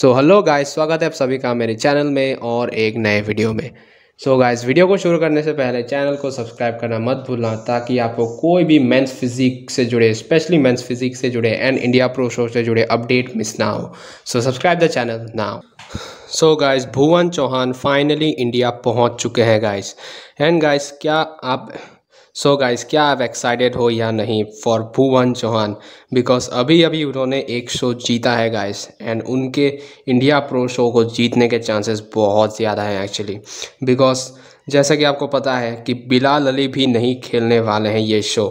so hello guys स्वागत है आप सभी का मेरे चैनल में और एक नए वीडियो में सो so गाइस वीडियो को शुरू करने से पहले चैनल को सब्सक्राइब करना मत भूलना ताकि आपको कोई भी मेंस फिजिक से जुड़े स्पेशली मेंस फिजिक से जुड़े एंड इंडिया प्रो शो से जुड़े अपडेट मिस ना हो so subscribe the channel now so guys Bhuvan Chauhan finally India पहुंच चुके हैं गाइस एंड गाइस क्या आप सो so गाइस क्या आप एक्साइटेड हो या नहीं फॉर भुवन चौहान बिकॉज अभी अभी उन्होंने एक शो जीता है गाइस एंड उनके इंडिया प्रो शो को जीतने के चांसेस बहुत ज़्यादा हैं एक्चुअली बिकॉज जैसा कि आपको पता है कि बिलाल अली भी नहीं खेलने वाले हैं ये show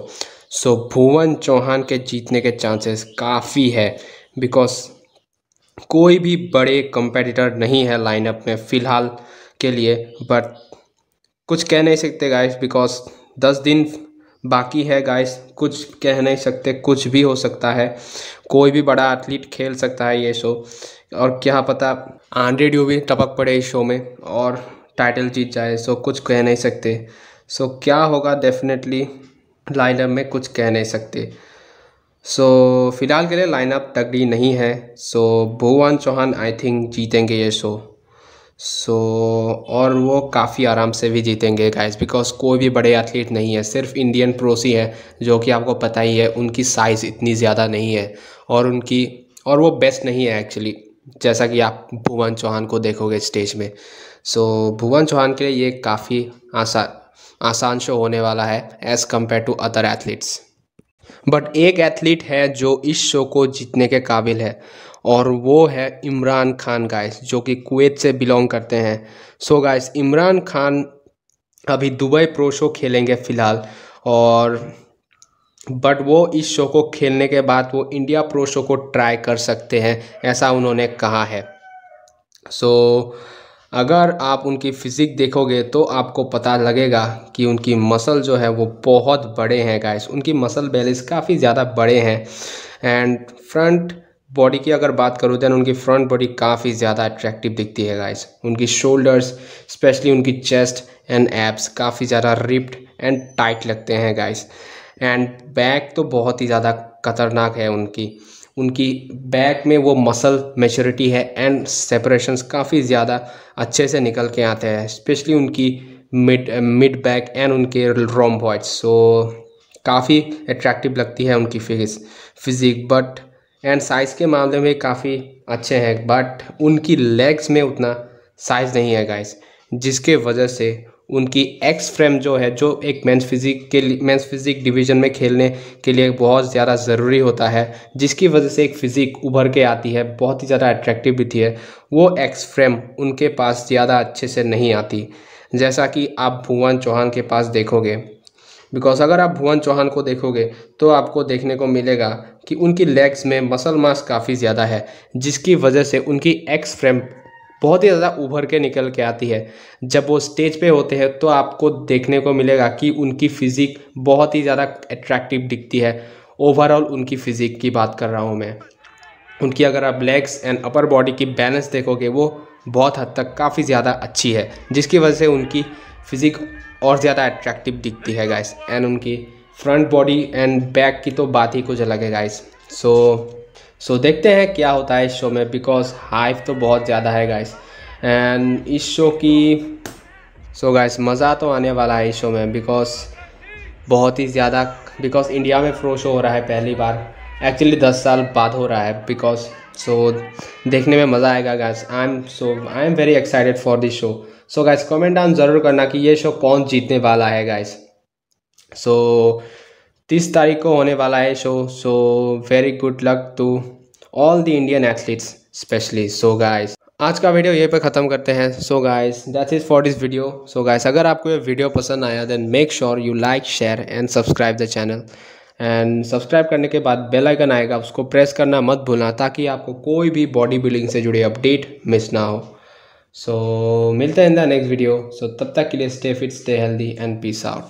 so so, Bhuvan Chauhan के जीतने के चांसेस काफ़ी है बिकॉज कोई भी बड़े कंपेटिटर नहीं है लाइनअप में फ़िलहाल के लिए बट कुछ कह नहीं सकते गाइस बिकॉज दस दिन बाकी है गाइस कुछ कह नहीं सकते कुछ भी हो सकता है कोई भी बड़ा एथलीट खेल सकता है ये शो और क्या पता हंड्रेड यू भी टपक पड़े इस शो में और टाइटल जीत जाए सो कुछ कह नहीं सकते सो क्या होगा डेफिनेटली लाइनअप में कुछ कह नहीं सकते सो फिलहाल के लिए लाइनअप तगड़ी नहीं है so so, Chauhan I think जीतेंगे ये शो सो so, और वो काफ़ी आराम से भी जीतेंगे गाइस बिकॉज कोई भी बड़े एथलीट नहीं है सिर्फ इंडियन प्रोस ही हैं जो कि आपको पता ही है उनकी साइज़ इतनी ज़्यादा नहीं है और उनकी और वो बेस्ट नहीं है एक्चुअली जैसा कि आप भुवन चौहान को देखोगे स्टेज में सो so, भुवन चौहान के लिए ये काफ़ी आसान आसान शो होने वाला है as compare to other athletes but एक एथलीट है जो इस शो को जीतने के काबिल है और वो है इमरान खान गाइस जो कि कुवैत से बिलोंग करते हैं so so guys Imran Khan अभी दुबई प्रो शो खेलेंगे फ़िलहाल और बट वो इस शो को खेलने के बाद वो इंडिया प्रो शो को ट्राई कर सकते हैं ऐसा उन्होंने कहा है सो so, अगर आप उनकी फ़िज़िक देखोगे तो आपको पता लगेगा कि उनकी मसल जो है वो बहुत बड़े हैं गाइस उनकी मसल बैलेंस काफ़ी ज़्यादा बड़े हैं एंड फ्रंट बॉडी की अगर बात करूँ देन उनकी फ्रंट बॉडी काफ़ी ज़्यादा अट्रैक्टिव दिखती है गाइस उनकी शोल्डर्स स्पेशली उनकी चेस्ट एंड एब्स काफ़ी ज़्यादा रिप्ड एंड टाइट लगते हैं गाइस एंड बैक तो बहुत ही ज़्यादा खतरनाक है उनकी उनकी बैक में वो मसल मेचोरिटी है एंड सेपरेशंस काफ़ी ज़्यादा अच्छे से निकल के आते हैं स्पेशली उनकी मिड मिड बैक एंड उनके रोम्बॉइड्स सो काफ़ी अट्रैक्टिव लगती है उनकी physics physique but and size के मामले में काफ़ी अच्छे हैं बट उनकी लेग्स में उतना साइज़ नहीं है गाइस जिसके वजह से उनकी एक्स फ्रेम जो है जो एक मेंस फिजिक के लिए मेंस फिजिक डिवीज़न में खेलने के लिए बहुत ज़्यादा ज़रूरी होता है जिसकी वजह से एक फ़िज़िक उभर के आती है बहुत ही ज़्यादा अट्रैक्टिव भी थी है वो एक्स फ्रेम उनके पास ज़्यादा अच्छे से नहीं आती जैसा कि आप भुवन चौहान के पास देखोगे बिकॉज अगर आप भुवन चौहान को देखोगे तो आपको देखने को मिलेगा कि उनकी लेग्स में मसल मास काफ़ी ज़्यादा है जिसकी वजह से उनकी एक्स फ्रेम बहुत ही ज़्यादा उभर के निकल के आती है जब वो स्टेज पे होते हैं तो आपको देखने को मिलेगा कि उनकी फ़िज़िक बहुत ही ज़्यादा अट्रैक्टिव दिखती है ओवरऑल उनकी फ़िज़िक की बात कर रहा हूँ मैं उनकी अगर आप लेग्स एंड अपर बॉडी की बैलेंस देखोगे वो बहुत हद तक काफ़ी ज़्यादा अच्छी है जिसकी वजह से उनकी फिजिक और ज़्यादा अट्रैक्टिव दिखती है गाइस एंड उनकी फ्रंट बॉडी एंड बैक की तो बात ही कुछ अलग है गाइस सो सो देखते हैं क्या होता है इस शो में बिकॉज हाइफ तो बहुत ज़्यादा है गाइस एंड इस शो की सो so गाइस मज़ा तो आने वाला है इस शो में बिकॉज बहुत ही ज़्यादा बिकॉज इंडिया में फ्रो शो हो रहा है पहली बार एक्चुअली दस साल बाद हो रहा है बिकॉज सो देखने में मज़ा आएगा guys I am so I am very excited for this show so guys comment down ज़रूर करना कि ये शो कौन जीतने वाला है गैस सो तीस तारीख को होने वाला है show so very good luck to all the Indian athletes specially so guys आज का वीडियो यहीं पर ख़त्म करते हैं so guys that is for this video so guys अगर आपको ये वीडियो पसंद आया then make sure you like share and subscribe the channel and subscribe करने के बाद बेल आइकन आएगा उसको प्रेस करना मत भूलना ताकि आपको कोई भी बॉडी बिल्डिंग से जुड़ी अपडेट मिस ना हो सो so, मिलते हैं in the next video so so, तब तक के लिए stay fit stay healthy and peace out